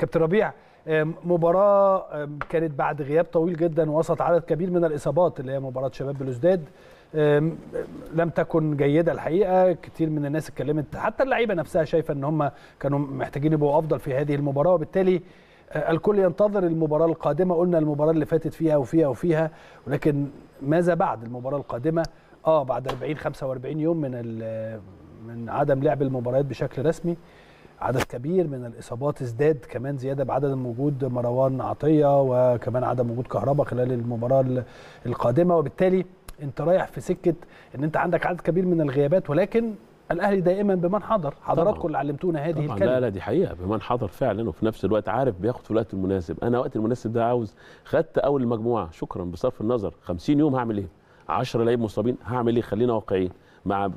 كابتن ربيع آه، مباراة آه، كانت بعد غياب طويل جدا وسط عدد كبير من الإصابات اللي هي مباراة شباب بلوزداد لم تكن جيدة الحقيقة كتير من الناس اتكلمت حتى اللعيبة نفسها شايفة أن هم كانوا محتاجين يبقوا أفضل في هذه المباراة وبالتالي آه، الكل ينتظر المباراة القادمة قلنا المباراة اللي فاتت فيها وفيها وفيها ولكن ماذا بعد المباراة القادمة اه بعد 40 45 يوم من من عدم لعب المباريات بشكل رسمي عدد كبير من الاصابات ازداد كمان زياده بعدد وجود مروان عطيه وكمان عدم وجود كهرباء خلال المباراه القادمه وبالتالي انت رايح في سكه ان انت عندك عدد كبير من الغيابات ولكن الاهلي دائما بمن حضر حضراتكم اللي علمتونا هذه الكلمه لا لا دي حقيقه بمن حضر فعلا وفي نفس الوقت عارف بياخد في الوقت المناسب انا وقت المناسب ده عاوز خدت اول المجموعه شكرا بصرف النظر 50 يوم هعمل ايه 10 لعيب مصابين هعمل ايه خلينا واقعيين مع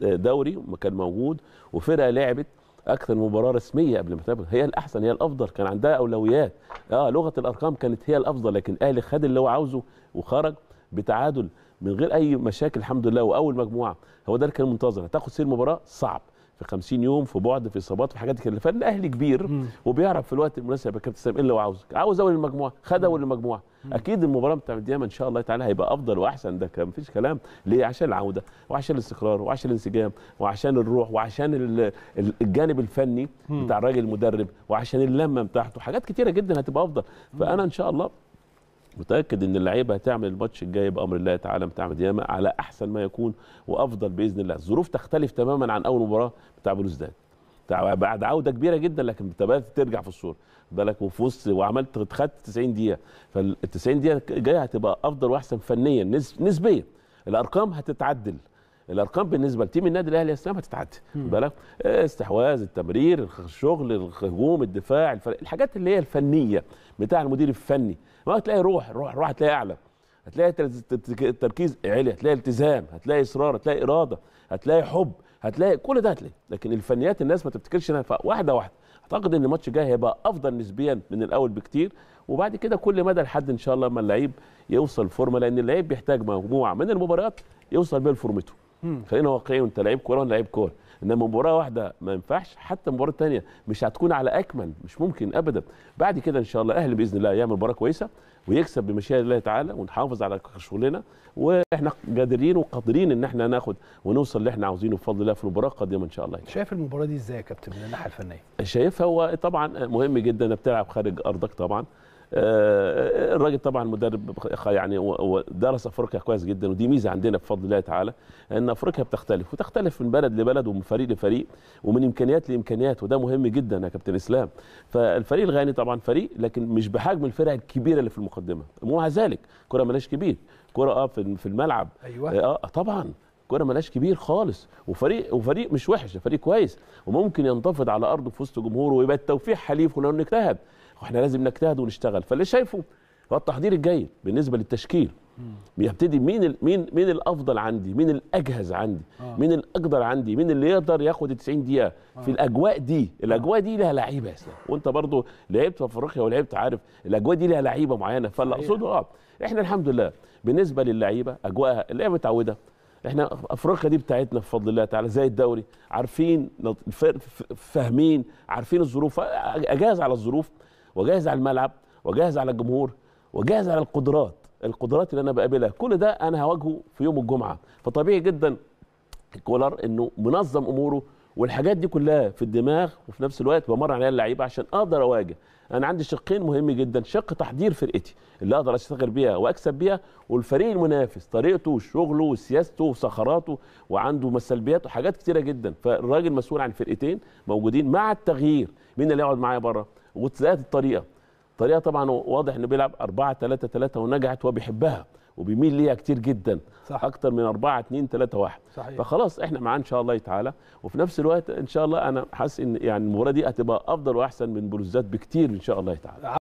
دوري كان موجود وفرقه لعبت اكثر من مباراه رسميه قبل ما تبقى. هي الاحسن هي الافضل كان عندها اولويات اه لغه الارقام كانت هي الافضل لكن الاهلي خد اللي هو عاوزه وخرج بتعادل من غير اي مشاكل الحمد لله واول مجموعه هو ده اللي كان منتظر هتاخد سير مباراه صعب في 50 يوم في بعد في اصابات في حاجات كده فالاهلي كبير مم. وبيعرف في الوقت المناسب يا كابتن اسلام ايه اللي عاوزك عاوز اول المجموعه خد اول المجموعه اكيد المباراه بتاع الديام ان شاء الله تعالى هيبقى افضل واحسن ده مفيش كلام ليه عشان العوده وعشان الاستقرار وعشان الانسجام وعشان الروح وعشان الجانب الفني بتاع الراجل المدرب وعشان اللمه بتاعته حاجات كتيره جدا هتبقى افضل فانا ان شاء الله متاكد ان اللعيبه هتعمل الماتش الجاي بامر الله تعالى بتعمل دياما على احسن ما يكون وافضل باذن الله الظروف تختلف تماما عن اول مباراه بتاع بلوزداد بعد عوده كبيره جدا لكن بدات ترجع في الصوره بالك وفي وسط وعملت خدت 90 دقيقه فال 90 دقيقه الجايه هتبقى افضل واحسن فنيا نسبيا الارقام هتتعدل الارقام بالنسبه لتيم النادي الاهلي اسلام هتتعدى بالك استحواذ التمرير الشغل الهجوم الدفاع الفرق. الحاجات اللي هي الفنيه بتاع المدير الفني ما هتلاقي روح روح روح هتلاقي اعلى هتلاقي تركيز عالي هتلاقي التزام هتلاقي اصرار هتلاقي اراده هتلاقي حب هتلاقي كل ده هتلاقي لكن الفنيات الناس ما تفتكرش انها واحده واحده اعتقد ان الماتش الجاي هيبقى افضل نسبيا من الاول بكتير وبعد كده كل مدى لحد ان شاء الله ما اللعيب يوصل فورمه لان اللعيب بيحتاج مجموعه من المباريات يوصل بيها لفورمته خلينا واقعيين انت لعيب كوره وانا لعيب كوره انما مباراه واحده ما ينفعش حتى مباراه ثانيه مش هتكون على اكمل مش ممكن ابدا بعد كده ان شاء الله الاهلي باذن الله يعمل مباراه كويسه ويكسب بمشيئه الله تعالى ونحافظ على شغلنا واحنا قادرين وقادرين ان احنا ناخد ونوصل اللي احنا عاوزينه بفضل الله في المباراه القادمه ان شاء الله شايف المباراه دي ازاي يا كابتن من الناحيه الفنيه شايفها هو طبعا مهم جدا انك بتلعب خارج ارضك طبعا آه، الراجل طبعا مدرب يعني درس افريقيا كويس جدا ودي ميزه عندنا بفضل الله تعالى ان افريقيا بتختلف وتختلف من بلد لبلد ومن فريق لفريق ومن امكانيات لامكانيات وده مهم جدا يا كابتن اسلام فالفريق الغاني طبعا فريق لكن مش بحجم الفرق الكبيره اللي في المقدمه ومع ذلك كره ملاش كبير كره اه في الملعب ايوه اه, آه، طبعا كره ملاش كبير خالص وفريق وفريق مش وحش فريق كويس وممكن ينتفض على ارضه في وسط جمهوره ويبقى التوفيق حليفه لو انه اجتهد واحنا لازم نجتهد ونشتغل فاللي شايفه هو التحضير الجيد بالنسبه للتشكيل بيبتدي مين مين مين الافضل عندي مين الاجهز عندي آه. مين الاقدر عندي مين اللي يقدر ياخد ال 90 دقيقه آه. في الاجواء دي الاجواء دي لها لعيبه يا اسلام وانت برضو لعبت في افريقيا ولعبت عارف الاجواء دي لها لعيبه معينه فاللي اقصده اه احنا الحمد لله بالنسبه للعيبه اجواءها اللعيبه متعوده احنا افريقيا دي بتاعتنا بفضل الله تعالى زي الدوري عارفين فاهمين عارفين الظروف اجاز على الظروف وجاهز على الملعب وجاهز على الجمهور وجاهز على القدرات القدرات اللي انا بقابلها كل ده انا هواجهه في يوم الجمعه فطبيعي جدا كولر انه منظم اموره والحاجات دي كلها في الدماغ وفي نفس الوقت بمر عليها اللعيبه عشان اقدر اواجه انا عندي شقين مهم جدا شق تحضير فرقتي اللي اقدر اشتغل بيها واكسب بيها والفريق المنافس طريقته وشغله وسياسته وسخراته وعنده سلبيات وحاجات كتيره جدا فالراجل مسؤول عن فرقتين موجودين مع التغيير مين اللي يقعد معايا بره واتلاقت الطريقه الطريقه طبعا واضح انه بيلعب 4 3 3 ونجحت وبيحبها وبيميل ليها كتير جدا صح. اكتر من 4 2 3 1 صحيح. فخلاص احنا معاه ان شاء الله تعالى وفي نفس الوقت ان شاء الله انا حاسس ان يعني المباراه دي هتبقى افضل واحسن من بروزات بكتير ان شاء الله تعالى